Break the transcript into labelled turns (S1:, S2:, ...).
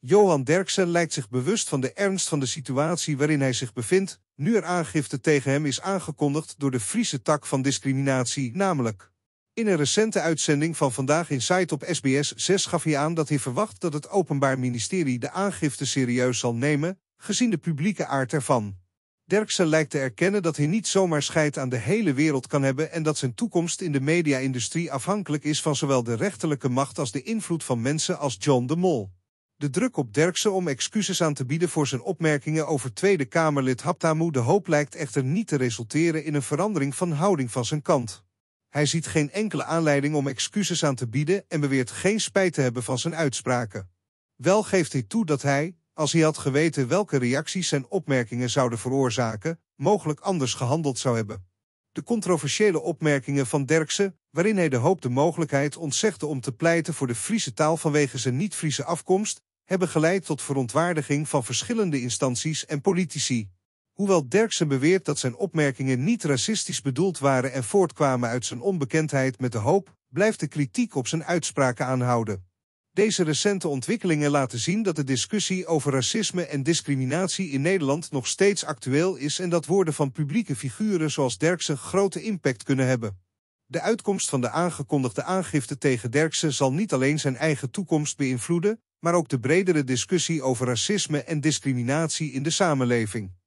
S1: Johan Derksen lijkt zich bewust van de ernst van de situatie waarin hij zich bevindt, nu er aangifte tegen hem is aangekondigd door de Friese tak van discriminatie, namelijk. In een recente uitzending van Vandaag in Site op SBS 6 gaf hij aan dat hij verwacht dat het Openbaar Ministerie de aangifte serieus zal nemen, gezien de publieke aard ervan. Derksen lijkt te erkennen dat hij niet zomaar scheid aan de hele wereld kan hebben en dat zijn toekomst in de media-industrie afhankelijk is van zowel de rechterlijke macht als de invloed van mensen als John de Mol. De druk op Derksen om excuses aan te bieden voor zijn opmerkingen over Tweede Kamerlid Haptamu de Hoop lijkt echter niet te resulteren in een verandering van houding van zijn kant. Hij ziet geen enkele aanleiding om excuses aan te bieden en beweert geen spijt te hebben van zijn uitspraken. Wel geeft hij toe dat hij, als hij had geweten welke reacties zijn opmerkingen zouden veroorzaken, mogelijk anders gehandeld zou hebben. De controversiële opmerkingen van Derksen, waarin hij de hoop de mogelijkheid ontzegde om te pleiten voor de Friese taal vanwege zijn niet-Friese afkomst, hebben geleid tot verontwaardiging van verschillende instanties en politici. Hoewel Derksen beweert dat zijn opmerkingen niet racistisch bedoeld waren en voortkwamen uit zijn onbekendheid met de hoop, blijft de kritiek op zijn uitspraken aanhouden. Deze recente ontwikkelingen laten zien dat de discussie over racisme en discriminatie in Nederland nog steeds actueel is en dat woorden van publieke figuren zoals Derksen grote impact kunnen hebben. De uitkomst van de aangekondigde aangifte tegen Derksen zal niet alleen zijn eigen toekomst beïnvloeden, maar ook de bredere discussie over racisme en discriminatie in de samenleving.